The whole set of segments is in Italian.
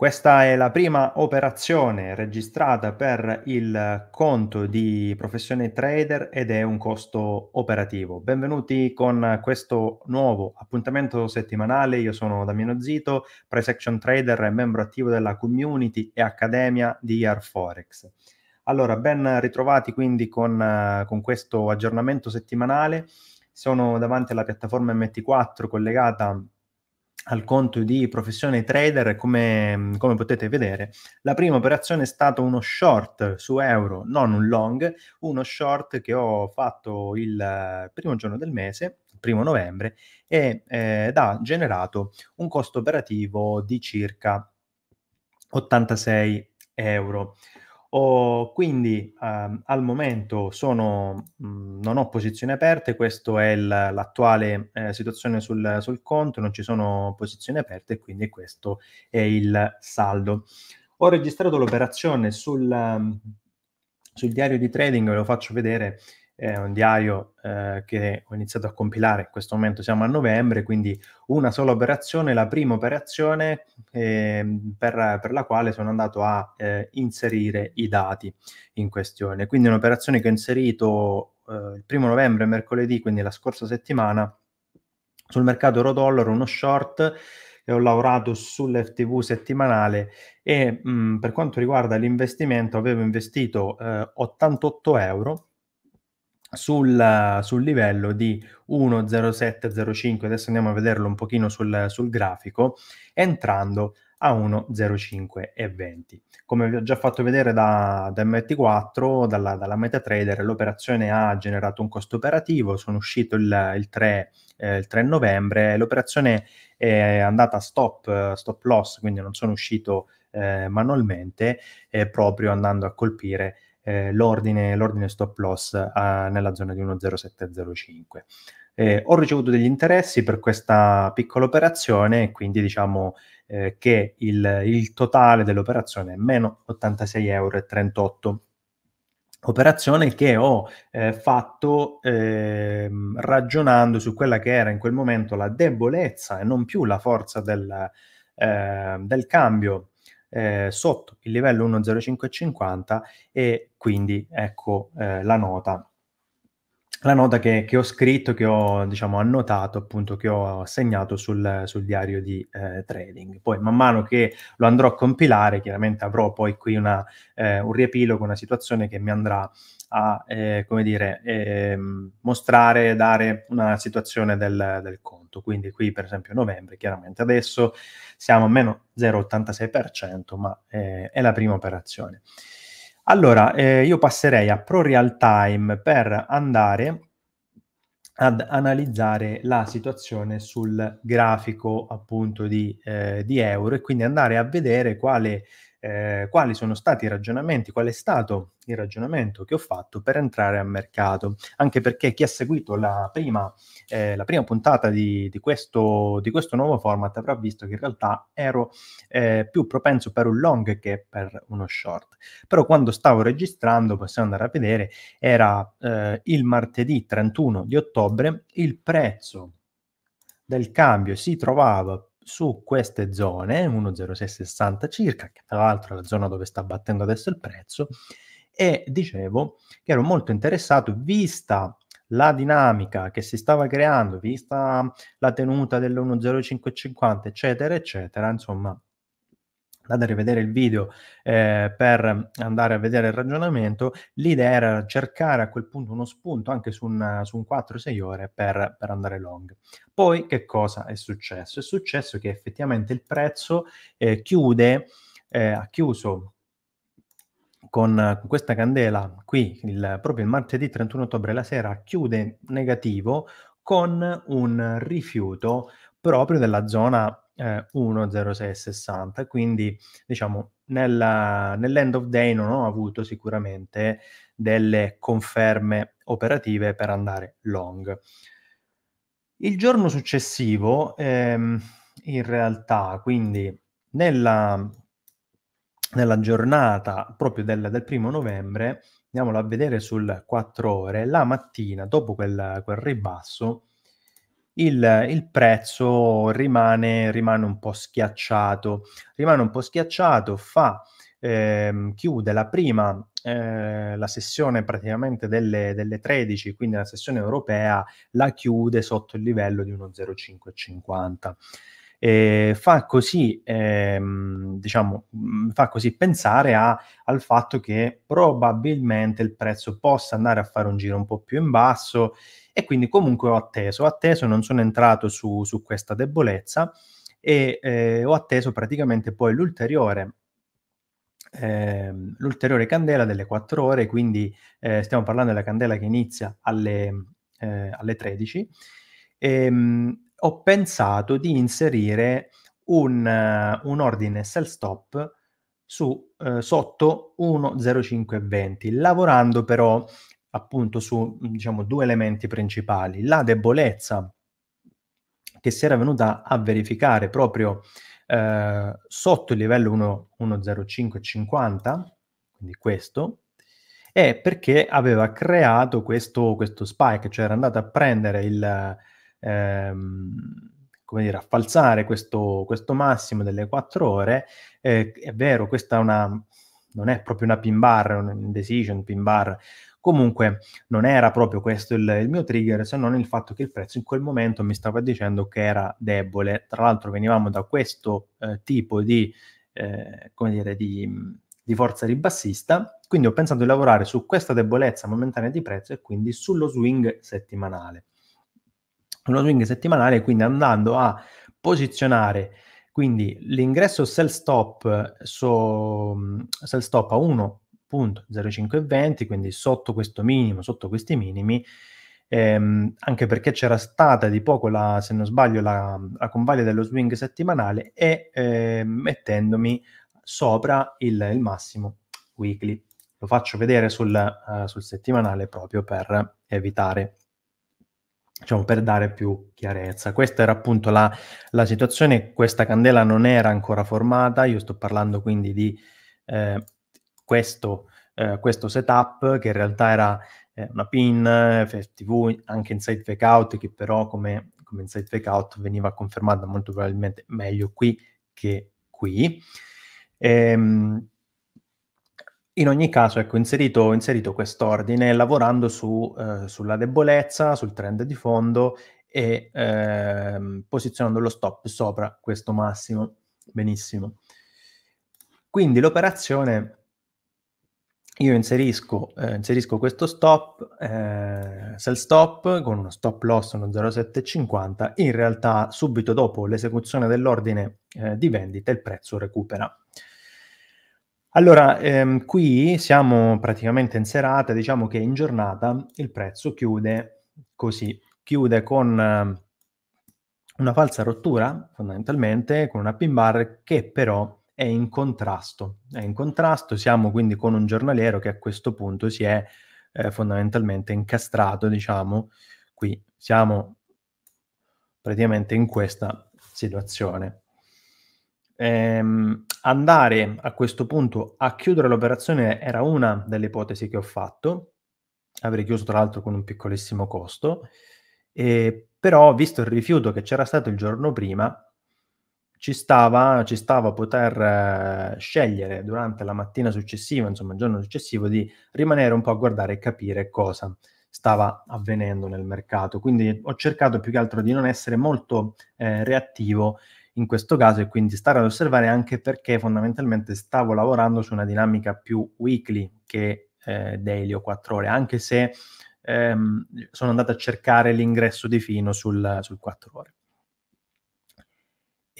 Questa è la prima operazione registrata per il conto di professione trader ed è un costo operativo. Benvenuti con questo nuovo appuntamento settimanale. Io sono Damiano Zito, Presection trader e membro attivo della community e accademia di IR Forex. Allora, ben ritrovati quindi con, con questo aggiornamento settimanale. Sono davanti alla piattaforma MT4 collegata a al conto di professione trader, come, come, potete vedere, la prima operazione è stato uno short su euro, non un long, uno short che ho fatto il eh, primo giorno del mese, primo novembre, e eh, ha generato un costo operativo di circa 86 euro. Oh, quindi ehm, al momento sono, mh, mhmm, non ho posizioni aperte, questa è l'attuale eh, situazione sul, sul, conto, non ci sono posizioni aperte, quindi questo è il saldo. Ho registrato l'operazione sul, ehm, sul diario di trading, ve lo faccio vedere è un diario eh, che ho iniziato a compilare, in questo momento siamo a novembre, quindi una sola operazione, la prima operazione eh, per, per, la quale sono andato a eh, inserire i dati in questione. Quindi un'operazione che ho inserito eh, il primo novembre, mercoledì, quindi la scorsa settimana, sul mercato euro dollaro uno short e ho lavorato sull'FTV settimanale e mh, mm, per quanto riguarda l'investimento avevo investito eh, 88 euro sul, sul, livello di 1,0705, adesso andiamo a vederlo un pochino sul, sul grafico, entrando a 1,0520. Come vi ho già fatto vedere da, da MT4, dalla, dalla, MetaTrader, l'operazione ha generato un costo operativo, sono uscito il, il 3, eh, il 3 novembre, l'operazione è andata a stop, stop loss, quindi non sono uscito eh, manualmente, eh, proprio andando a colpire eh, l'ordine, l'ordine, stop loss a, eh, nella zona di 1,0705. Eh, ho ricevuto degli interessi per questa piccola operazione, quindi diciamo eh, che il, il, totale dell'operazione è meno 86,38 euro. Operazione che ho eh, fatto ehm, ragionando su quella che era in quel momento la debolezza e non più la forza del, eh, del cambio eh, sotto il livello 10550 e quindi ecco eh, la nota la nota che, che, ho scritto, che ho diciamo, annotato, appunto, che ho segnato sul, sul diario di eh, trading. Poi man mano che lo andrò a compilare, chiaramente avrò poi qui una, eh, un riepilogo, una situazione che mi andrà a, eh, come dire, ehm, mostrare, dare una situazione del, del conto. Quindi qui per esempio novembre, chiaramente adesso siamo a meno 0,86%, ma eh, è la prima operazione. Allora, eh, io passerei a Pro Real Time per andare ad analizzare la situazione sul grafico appunto di, eh, di euro e quindi andare a vedere quale eh, quali sono stati i ragionamenti, qual è stato il ragionamento che ho fatto per entrare al mercato. Anche perché chi ha seguito la prima, eh, la prima puntata di, di, questo, di, questo, nuovo format avrà visto che in realtà ero eh, più propenso per un long che per uno short. Però quando stavo registrando, possiamo andare a vedere, era eh, il martedì 31 di ottobre, il prezzo del cambio si trovava su queste zone, 1,0660 circa, che tra l'altro è la zona dove sta battendo adesso il prezzo, e dicevo che ero molto interessato, vista la dinamica che si stava creando, vista la tenuta dell'1,0550, eccetera, eccetera, insomma, andate a rivedere il video eh, per andare a vedere il ragionamento, l'idea era cercare a quel punto uno spunto anche su, una, su un 4-6 ore per, per, andare long. Poi che cosa è successo? È successo che effettivamente il prezzo eh, chiude, eh, ha chiuso con questa candela qui, il, proprio il martedì 31 ottobre la sera, chiude negativo con un rifiuto proprio della zona eh, 1.0660, quindi diciamo nella, nell'end of day non ho avuto sicuramente delle conferme operative per andare long. Il giorno successivo, ehm, in realtà, quindi nella, nella giornata proprio del, del, primo novembre, andiamolo a vedere sul 4 ore, la mattina dopo quel, quel ribasso, il, il prezzo rimane, rimane, un po' schiacciato. Rimane un po' schiacciato, fa, ehm, chiude la prima, eh, la sessione praticamente delle, delle, 13, quindi la sessione europea, la chiude sotto il livello di 1,0550. Eh, fa, così, ehm, diciamo, mm, fa così pensare a, al fatto che probabilmente il prezzo possa andare a fare un giro un po' più in basso e quindi comunque ho atteso, ho atteso, non sono entrato su, su questa debolezza e eh, ho atteso praticamente poi l'ulteriore, eh, l'ulteriore candela delle 4 ore, quindi eh, stiamo parlando della candela che inizia alle, eh, alle 13. E, mh, ho pensato di inserire un, un ordine sell stop su, eh, sotto 1.0520, lavorando però appunto su mhmm, diciamo, due elementi principali. La debolezza che si era venuta a verificare proprio eh, sotto il livello 1.0550, quindi questo, è perché aveva creato questo, questo, spike, cioè era andato a prendere il... Ehm, come dire, a falsare questo, questo, massimo delle 4 ore. Eh, è vero, questa è una, non è proprio una pin bar, un decision pin bar, Comunque non era proprio questo il, il, mio trigger, se non il fatto che il prezzo in quel momento mi stava dicendo che era debole. Tra l'altro venivamo da questo eh, tipo di, eh, come dire, di, di forza ribassista, quindi ho pensato di lavorare su questa debolezza momentanea di prezzo e quindi sullo swing settimanale. Uno swing settimanale quindi andando a posizionare quindi l'ingresso sell stop, eh, so, sell stop a 1 0,0520, quindi sotto questo minimo, sotto questi minimi, ehm, anche perché c'era stata di poco, la, se non sbaglio, la, la convaglia dello swing settimanale e eh, mettendomi sopra il, il, massimo weekly. Lo faccio vedere sul, uh, sul settimanale proprio per evitare diciamo, per dare più chiarezza. Questa era appunto la, la, situazione, questa candela non era ancora formata, io sto parlando quindi di eh, questo, eh, questo setup che in realtà era eh, una pin, eh, FFTV, anche inside fake out, che però come, come inside fake out veniva confermata molto probabilmente meglio qui che qui. Ehm, in ogni caso, ecco, inserito, inserito quest'ordine lavorando su, eh, sulla debolezza, sul trend di fondo e eh, posizionando lo stop sopra questo massimo. Benissimo. Quindi l'operazione io inserisco, eh, inserisco questo stop, eh, sell stop con uno stop loss uno 0,750, in realtà subito dopo l'esecuzione dell'ordine eh, di vendita il prezzo recupera. Allora, ehm, qui siamo praticamente in serata, diciamo che in giornata il prezzo chiude così, chiude con ehm, una falsa rottura fondamentalmente, con una pin bar che però è in contrasto, è in contrasto, siamo quindi con un giornaliero che a questo punto si è eh, fondamentalmente incastrato, diciamo, qui siamo praticamente in questa situazione. Ehm, andare a questo punto a chiudere l'operazione era una delle ipotesi che ho fatto, avrei chiuso tra l'altro con un piccolissimo costo, e, però visto il rifiuto che c'era stato il giorno prima, ci stava, ci stava poter eh, scegliere durante la mattina successiva, insomma il giorno successivo, di rimanere un po' a guardare e capire cosa stava avvenendo nel mercato. Quindi ho cercato più che altro di non essere molto eh, reattivo in questo caso e quindi stare ad osservare anche perché fondamentalmente stavo lavorando su una dinamica più weekly che eh, daily o 4 ore, anche se ehm, sono andato a cercare l'ingresso di fino sul, sul 4 ore.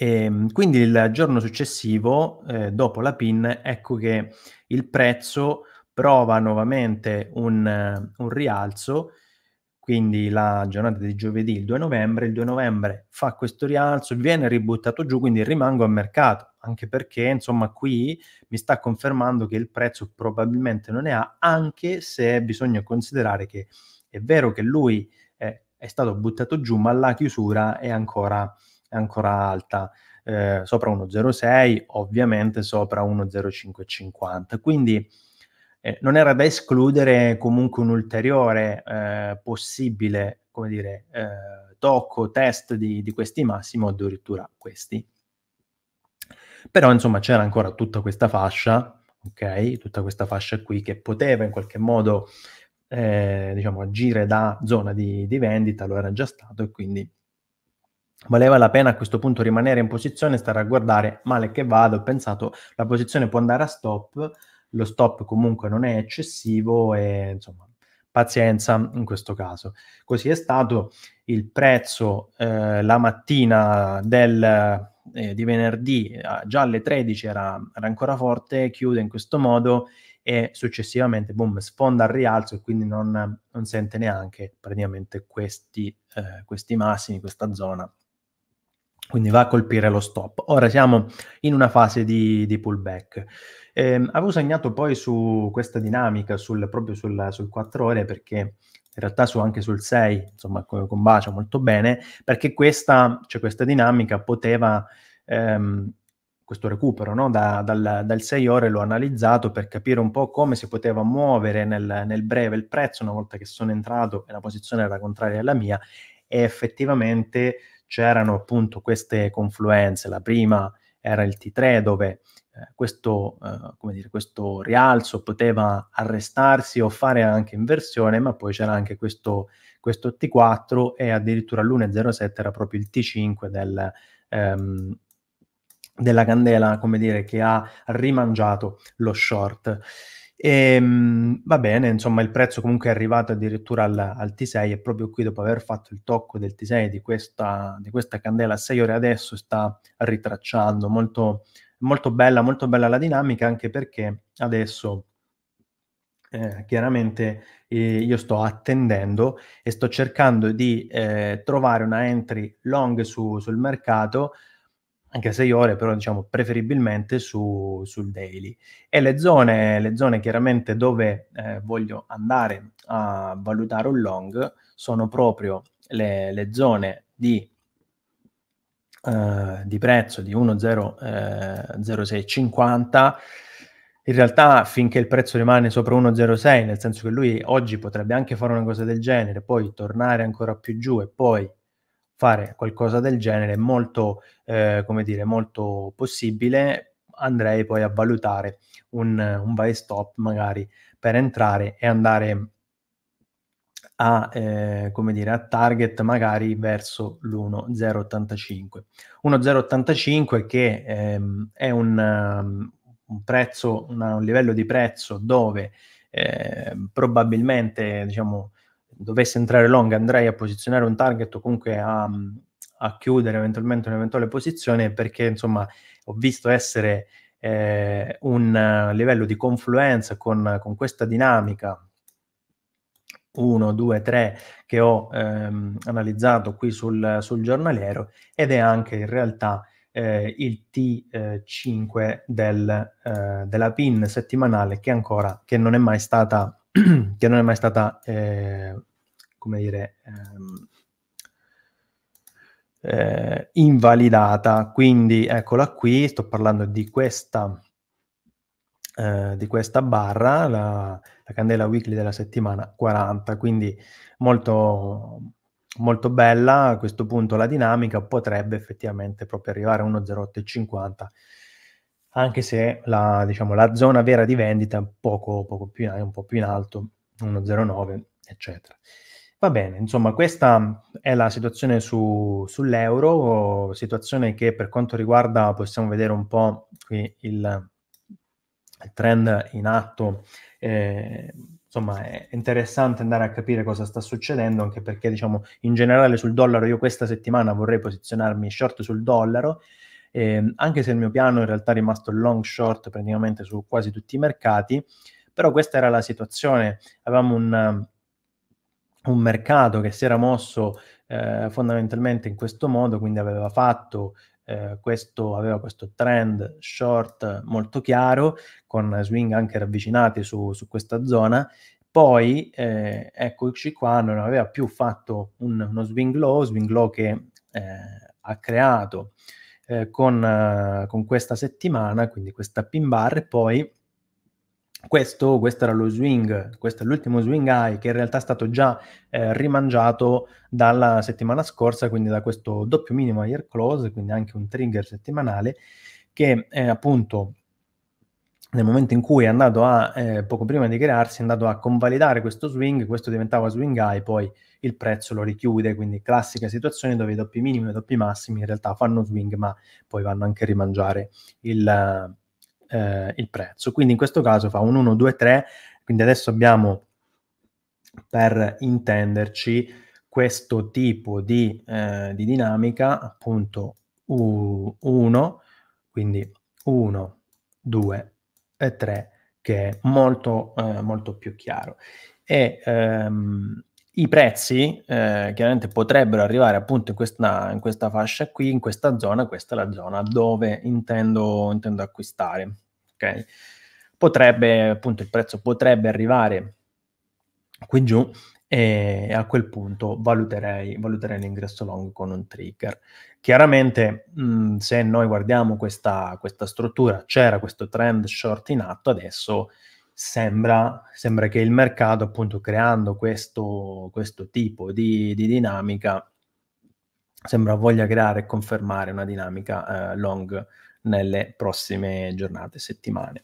E, ehm, quindi il giorno successivo, eh, dopo la PIN, ecco che il prezzo prova nuovamente un, un, rialzo, quindi la giornata di giovedì, il 2 novembre, il 2 novembre fa questo rialzo, viene ributtato giù, quindi rimango a mercato, anche perché insomma qui mi sta confermando che il prezzo probabilmente non ne ha, anche se bisogna considerare che è vero che lui eh, è stato buttato giù, ma la chiusura è ancora è ancora alta, eh, sopra 1,06, ovviamente sopra 1,0550. Quindi eh, non era da escludere comunque un ulteriore eh, possibile, come dire, eh, tocco, test di, di questi massimi o addirittura questi. Però insomma c'era ancora tutta questa fascia, ok? Tutta questa fascia qui che poteva in qualche modo, eh, diciamo, agire da zona di, di vendita, lo era già stato e quindi Valeva la pena a questo punto rimanere in posizione e stare a guardare, male che vada, ho pensato la posizione può andare a stop, lo stop comunque non è eccessivo e insomma pazienza in questo caso. Così è stato il prezzo eh, la mattina del, eh, di venerdì, eh, già alle 13 era, era ancora forte, chiude in questo modo e successivamente boom, sfonda al rialzo e quindi non, non sente neanche praticamente questi, eh, questi massimi, questa zona quindi va a colpire lo stop. Ora siamo in una fase di, di pullback. Eh, avevo segnato poi su questa dinamica, sul, proprio sul, sul 4 ore, perché in realtà su, anche sul 6, insomma, con, bacio molto bene, perché questa, cioè questa dinamica poteva, ehm, questo recupero no? da, dal, dal, 6 ore l'ho analizzato per capire un po' come si poteva muovere nel, nel breve il prezzo una volta che sono entrato e la posizione era contraria alla mia, e effettivamente c'erano appunto queste confluenze. La prima era il T3 dove eh, questo, eh, dire, questo, rialzo poteva arrestarsi o fare anche inversione, ma poi c'era anche questo, questo T4 e addirittura l'1.07 era proprio il T5 del, ehm, della candela, come dire, che ha rimangiato lo short. E, ehm, va bene, insomma il prezzo comunque è arrivato addirittura al, al, T6 e proprio qui dopo aver fatto il tocco del T6 di questa, di questa candela a 6 ore adesso sta ritracciando, molto, molto, bella, molto bella la dinamica anche perché adesso eh, chiaramente eh, io sto attendendo e sto cercando di eh, trovare una entry long su, sul mercato anche 6 ore, però diciamo preferibilmente su, sul daily. E le zone, le zone chiaramente dove eh, voglio andare a valutare un long sono proprio le, le zone di, eh, di, prezzo di 1,0650. Eh, In realtà finché il prezzo rimane sopra 1,06, nel senso che lui oggi potrebbe anche fare una cosa del genere, poi tornare ancora più giù e poi fare qualcosa del genere molto, eh, come dire, molto possibile, andrei poi a valutare un, un buy stop magari per entrare e andare a, eh, come dire, a target magari verso l'1,085. 1,085 che ehm, è un, un prezzo, una, un livello di prezzo dove eh, probabilmente diciamo, dovesse entrare long andrei a posizionare un target o comunque a, a chiudere eventualmente un'eventuale posizione perché insomma ho visto essere eh, un livello di confluenza con, con questa dinamica 1, 2, 3 che ho ehm, analizzato qui sul, sul, giornaliero ed è anche in realtà eh, il T5 eh, del, eh, della PIN settimanale che ancora che non è mai stata, che non è mai stata eh, come dire, ehm, eh, invalidata. Quindi eccola qui, sto parlando di questa, eh, di questa barra, la, la, candela weekly della settimana 40, quindi molto, molto bella. A questo punto la dinamica potrebbe effettivamente proprio arrivare a 1,0850 anche se la, diciamo, la zona vera di vendita è poco, poco più in, un po' più in alto, 1,09, eccetera. Va bene, insomma, questa è la situazione su, sull'euro, situazione che per quanto riguarda possiamo vedere un po' qui il, il trend in atto. Eh, insomma, è interessante andare a capire cosa sta succedendo, anche perché, diciamo, in generale sul dollaro, io questa settimana vorrei posizionarmi short sul dollaro. Eh, anche se il mio piano in realtà è rimasto long short praticamente su quasi tutti i mercati, però questa era la situazione. Avevamo un un mercato che si era mosso eh, fondamentalmente in questo modo, quindi aveva fatto eh, questo, aveva questo trend short molto chiaro, con swing anche ravvicinati su, su questa zona. Poi, eh, eccoci qua, non aveva più fatto un, uno swing low, swing low che eh, ha creato eh, con, eh, con questa settimana, quindi questa pin bar, e poi questo, questo, era lo swing, questo è l'ultimo swing high che in realtà è stato già eh, rimangiato dalla settimana scorsa, quindi da questo doppio minimo year close, quindi anche un trigger settimanale che eh, appunto nel momento in cui è andato a, eh, poco prima di crearsi, è andato a convalidare questo swing, questo diventava swing high, poi il prezzo lo richiude, quindi classica situazione dove i doppi minimi e i doppi massimi in realtà fanno swing ma poi vanno anche a rimangiare il eh, il prezzo. Quindi in questo caso fa un 1, 2, 3, quindi adesso abbiamo per intenderci questo tipo di, eh, di dinamica, appunto 1, quindi 1, 2 e 3, che è molto, eh, molto più chiaro. E, ehm, i prezzi eh, chiaramente potrebbero arrivare appunto in questa, in questa, fascia qui, in questa zona, questa è la zona dove intendo, intendo acquistare. Okay? Potrebbe, appunto, il prezzo potrebbe arrivare qui giù e a quel punto valuterei, valuterei l'ingresso long con un trigger. Chiaramente mh, mm, se noi guardiamo questa, questa struttura, c'era questo trend short in atto, adesso sembra, sembra che il mercato, appunto, creando questo, questo tipo di, di, dinamica, sembra voglia creare e confermare una dinamica eh, long nelle prossime giornate, settimane.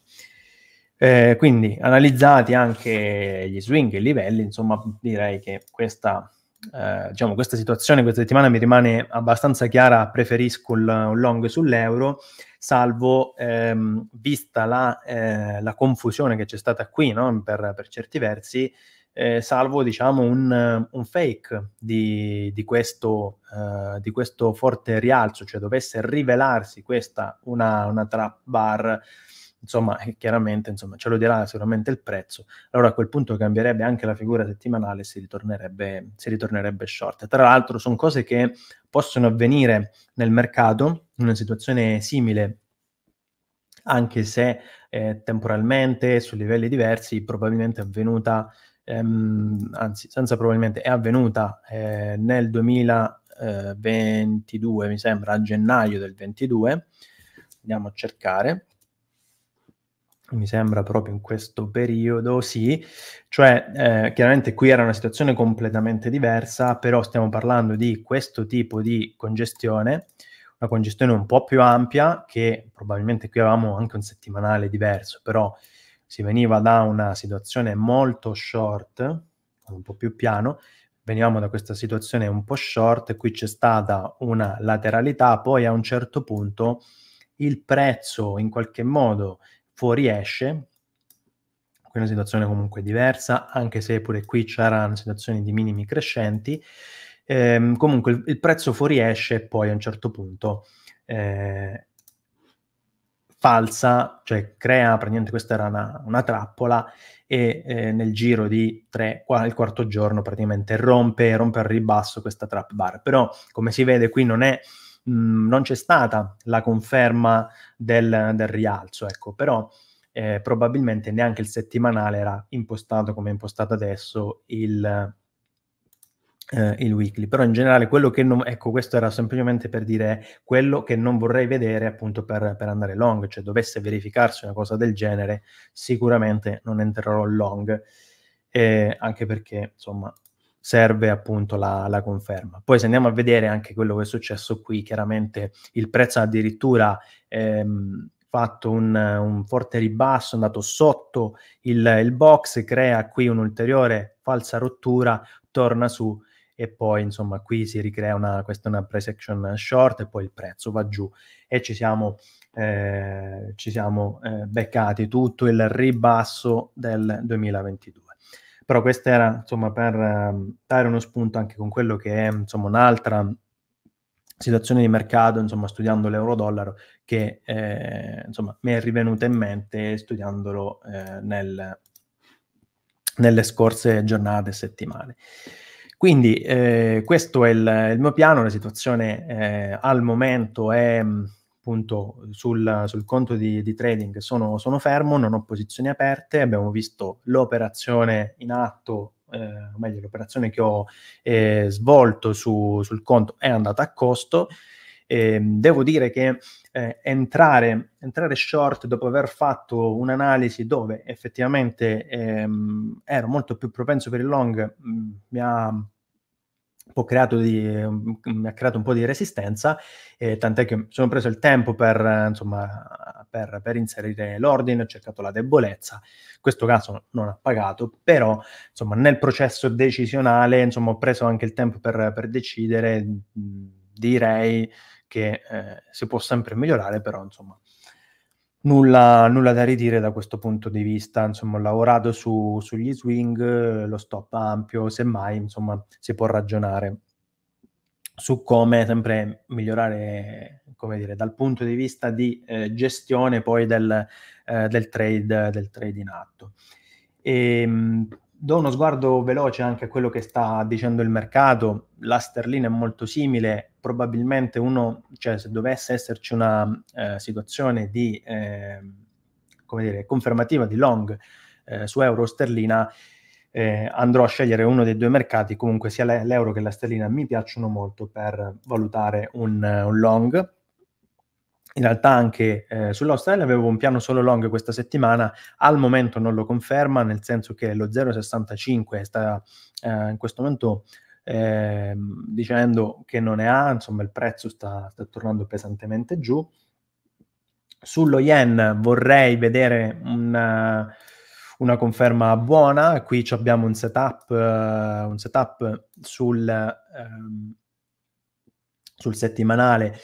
Eh, quindi analizzati anche gli swing e i livelli, insomma direi che questa, eh, diciamo, questa situazione questa settimana mi rimane abbastanza chiara, preferisco un long sull'euro, salvo ehm, vista la, eh, la, confusione che c'è stata qui no? per, per, certi versi, eh, salvo diciamo un, un fake di, di, questo, eh, di, questo, forte rialzo, cioè dovesse rivelarsi questa una, una trap bar insomma, eh, chiaramente insomma, ce lo dirà sicuramente il prezzo. Allora a quel punto cambierebbe anche la figura settimanale e si ritornerebbe, si ritornerebbe short. Tra l'altro sono cose che possono avvenire nel mercato in una situazione simile anche se eh, temporalmente su livelli diversi probabilmente è avvenuta ehm, anzi senza probabilmente è avvenuta eh, nel 2022 mi sembra a gennaio del 22 andiamo a cercare mi sembra proprio in questo periodo, sì, cioè eh, chiaramente qui era una situazione completamente diversa, però stiamo parlando di questo tipo di congestione, una congestione un po' più ampia che probabilmente qui avevamo anche un settimanale diverso, però si veniva da una situazione molto short, un po' più piano, venivamo da questa situazione un po' short, qui c'è stata una lateralità, poi a un certo punto il prezzo in qualche modo fuoriesce, qui una situazione comunque diversa, anche se pure qui c'erano situazioni di minimi crescenti, ehm, comunque il, il, prezzo fuoriesce e poi a un certo punto eh, falsa, cioè crea praticamente questa era una, una trappola e eh, nel giro di tre, qua, il quarto giorno praticamente rompe, rompe al ribasso questa trap bar. Però come si vede qui non è mh, mm, non c'è stata la conferma del, del rialzo, ecco, però eh, probabilmente neanche il settimanale era impostato come è impostato adesso il, eh, il weekly. Però in generale quello che non, ecco, questo era semplicemente per dire quello che non vorrei vedere appunto per, per, andare long, cioè dovesse verificarsi una cosa del genere, sicuramente non entrerò long. Eh, anche perché insomma serve appunto la, la, conferma. Poi se andiamo a vedere anche quello che è successo qui, chiaramente il prezzo ha addirittura ehm, fatto un, un, forte ribasso, è andato sotto il, il box, crea qui un'ulteriore falsa rottura, torna su e poi insomma qui si ricrea una, questa è una price action short e poi il prezzo va giù e ci siamo, eh, ci siamo eh, beccati tutto il ribasso del 2022 però questo era insomma per ehm, dare uno spunto anche con quello che è insomma un'altra situazione di mercato, insomma studiando l'euro-dollaro che eh, insomma mi è rivenuta in mente studiandolo eh, nel, nelle scorse giornate e settimane. Quindi eh, questo è il, il, mio piano, la situazione eh, al momento è appunto sul, sul conto di, di trading sono, sono, fermo, non ho posizioni aperte, abbiamo visto l'operazione in atto, eh, o meglio l'operazione che ho eh, svolto su, sul conto è andata a costo. Eh, devo dire che eh, entrare, entrare, short dopo aver fatto un'analisi dove effettivamente ehm, ero molto più propenso per il long mh, mm, mi ha di, mi mm, ha creato un po' di resistenza, eh, tant'è che mi sono preso il tempo per, insomma, per, per, inserire l'ordine, ho cercato la debolezza, in questo caso non ha pagato, però insomma, nel processo decisionale insomma, ho preso anche il tempo per, per decidere, mm, direi che eh, si può sempre migliorare, però insomma Nulla, nulla, da ridire da questo punto di vista, insomma, ho lavorato su, sugli swing, lo stop ampio, semmai, insomma, si può ragionare su come sempre migliorare, come dire, dal punto di vista di eh, gestione poi del, eh, del, trade, del trade in atto. E, ehm, do uno sguardo veloce anche a quello che sta dicendo il mercato. La sterlina è molto simile, probabilmente uno, cioè se dovesse esserci una eh, situazione di, eh, come dire, confermativa di long eh, su euro sterlina, eh, andrò a scegliere uno dei due mercati, comunque sia l'euro che la sterlina mi piacciono molto per valutare un, un long in realtà anche eh, sull'Australia avevo un piano solo long questa settimana, al momento non lo conferma, nel senso che lo 0,65 sta eh, in questo momento eh, dicendo che non ne ha, insomma il prezzo sta, sta tornando pesantemente giù. Sullo yen vorrei vedere un una conferma buona. Qui abbiamo un setup, uh, un setup sul, uh, sul, settimanale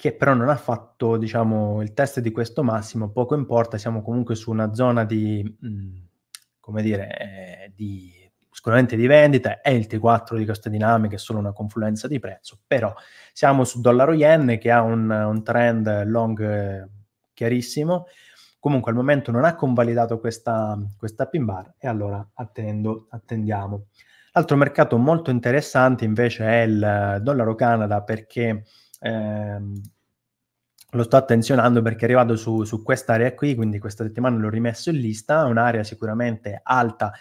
che però non ha fatto diciamo, il test di questo massimo, poco importa, siamo comunque su una zona di, mm, come dire, eh, di, sicuramente di vendita, è il T4 di queste dinamica, è solo una confluenza di prezzo, però siamo su dollaro yen che ha un, un trend long eh, chiarissimo, comunque al momento non ha convalidato questa, questa pin bar e allora attendo, attendiamo. L'altro mercato molto interessante invece è il eh, dollaro Canada perché ehm, lo sto attenzionando perché è arrivato su, su quest'area qui, quindi questa settimana l'ho rimesso in lista, è un'area sicuramente alta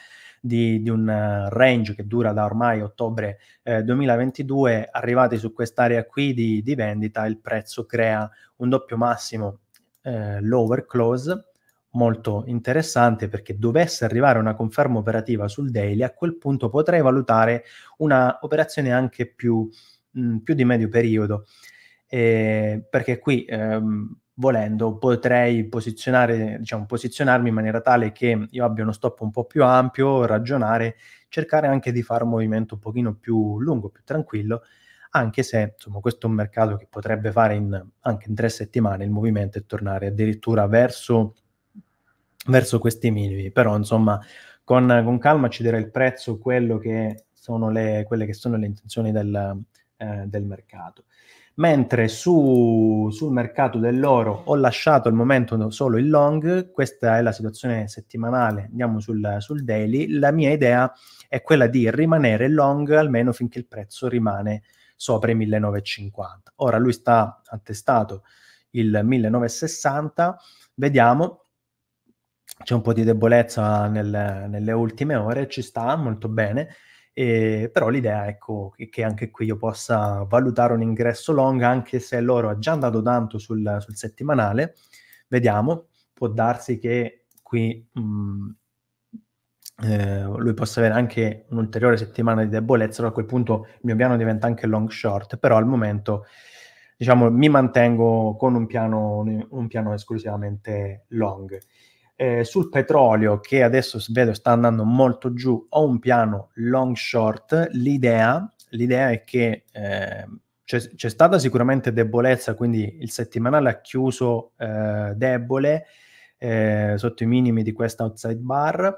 di, di, un eh, range che dura da ormai ottobre eh, 2022, arrivati su quest'area qui di, di, vendita, il prezzo crea un doppio massimo eh, lower close, molto interessante perché dovesse arrivare una conferma operativa sul daily, a quel punto potrei valutare una operazione anche più mh, mm, più di medio periodo, eh, perché qui ehm, volendo potrei posizionare, diciamo, posizionarmi in maniera tale che io abbia uno stop un po' più ampio, ragionare, cercare anche di fare un movimento un pochino più lungo, più tranquillo, anche se insomma, questo è un mercato che potrebbe fare in, anche in tre settimane il movimento e tornare addirittura verso, verso questi minimi, però insomma con, con calma ci dirà il prezzo quello che sono le, quelle che sono le intenzioni del, eh, del mercato. Mentre su, sul mercato dell'oro ho lasciato al momento solo il long, questa è la situazione settimanale, andiamo sul, sul daily, la mia idea è quella di rimanere long almeno finché il prezzo rimane sopra i 1950. Ora lui sta attestato il 1960, vediamo c'è un po' di debolezza nel, nelle ultime ore, ci sta molto bene. E, ehm, però l'idea ecco, è che anche qui io possa valutare un ingresso long, anche se loro ha già andato tanto sul, sul settimanale, vediamo, può darsi che qui mh, mm, eh, lui possa avere anche un'ulteriore settimana di debolezza, allora a quel punto il mio piano diventa anche long short, però al momento diciamo mi mantengo con un piano, un piano esclusivamente long. Eh, sul petrolio, che adesso vedo sta andando molto giù, ho un piano long short. L'idea, l'idea è che eh, c'è, c'è, stata sicuramente debolezza, quindi il settimanale ha chiuso eh, debole eh, sotto i minimi di questa outside bar.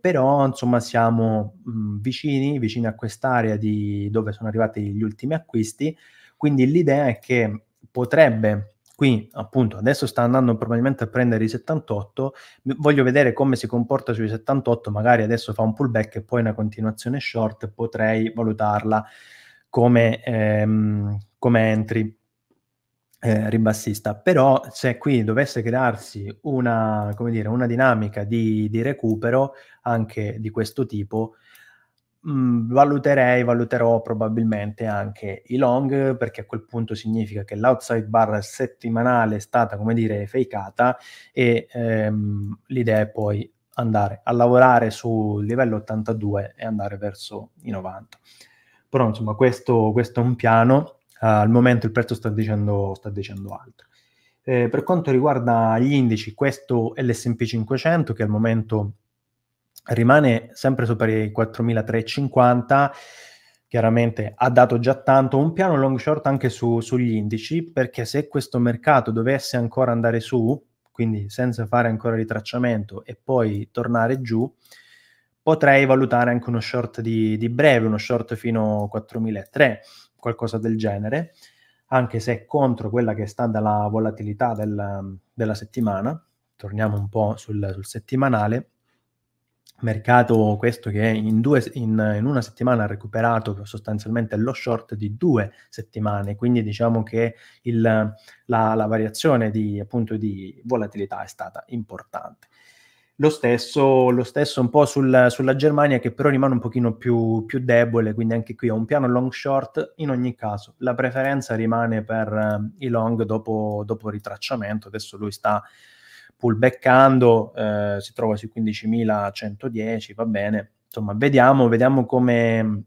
però insomma siamo mh, mm, vicini, vicini a quest'area di dove sono arrivati gli ultimi acquisti, quindi l'idea è che potrebbe qui appunto adesso sta andando probabilmente a prendere i 78, voglio vedere come si comporta sui 78, magari adesso fa un pullback e poi una continuazione short, potrei valutarla come, ehm, come entry eh, ribassista. Però se qui dovesse crearsi una, dire, una dinamica di, di recupero anche di questo tipo, mh, mm, valuterei, valuterò probabilmente anche i long, perché a quel punto significa che l'outside bar settimanale è stata, come dire, fakeata e ehm, l'idea è poi andare a lavorare sul livello 82 e andare verso i 90. Però insomma questo, questo è un piano, uh, al momento il prezzo sta dicendo, sta dicendo altro. Eh, per quanto riguarda gli indici, questo è l'SP 500 che al momento rimane sempre sopra i 4.350, chiaramente ha dato già tanto, un piano long short anche su, sugli indici, perché se questo mercato dovesse ancora andare su, quindi senza fare ancora ritracciamento e poi tornare giù, potrei valutare anche uno short di, di breve, uno short fino a 4.300, qualcosa del genere, anche se è contro quella che è stata la volatilità del, della settimana, torniamo un po' sul, sul settimanale, mercato questo che in, due, in, in, una settimana ha recuperato sostanzialmente lo short di due settimane, quindi diciamo che il, la, la, variazione di, appunto, di, volatilità è stata importante. Lo stesso, lo stesso un po' sul, sulla Germania che però rimane un pochino più, più debole, quindi anche qui ha un piano long short, in ogni caso la preferenza rimane per eh, i long dopo, dopo ritracciamento, adesso lui sta pullbackando eh, si trova sui 15.110, va bene. Insomma, vediamo, vediamo come,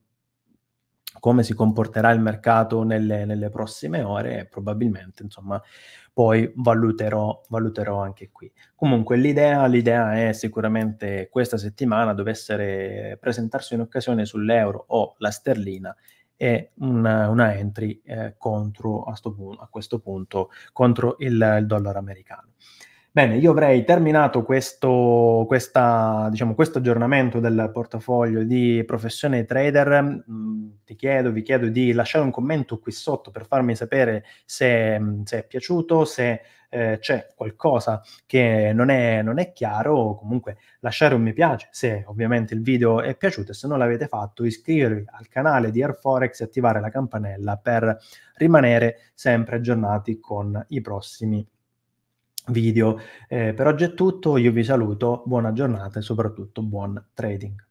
come si comporterà il mercato nelle, nelle prossime ore e probabilmente, insomma, poi valuterò, valuterò anche qui. Comunque l'idea, l'idea è sicuramente questa settimana dovesse presentarsi un'occasione sull'euro o la sterlina e una, una entry eh, contro, a, sto, a, questo punto contro il, il dollaro americano. Bene, io avrei terminato questo, questa, diciamo, questo aggiornamento del portafoglio di professione trader. Mm, ti chiedo, vi chiedo di lasciare un commento qui sotto per farmi sapere se, mm, se è piaciuto, se eh, c'è qualcosa che non è, non è chiaro, comunque lasciare un mi piace se ovviamente il video è piaciuto e se non l'avete fatto iscrivervi al canale di Airforex e attivare la campanella per rimanere sempre aggiornati con i prossimi video. Eh, per oggi è tutto, io vi saluto, buona giornata e soprattutto buon trading.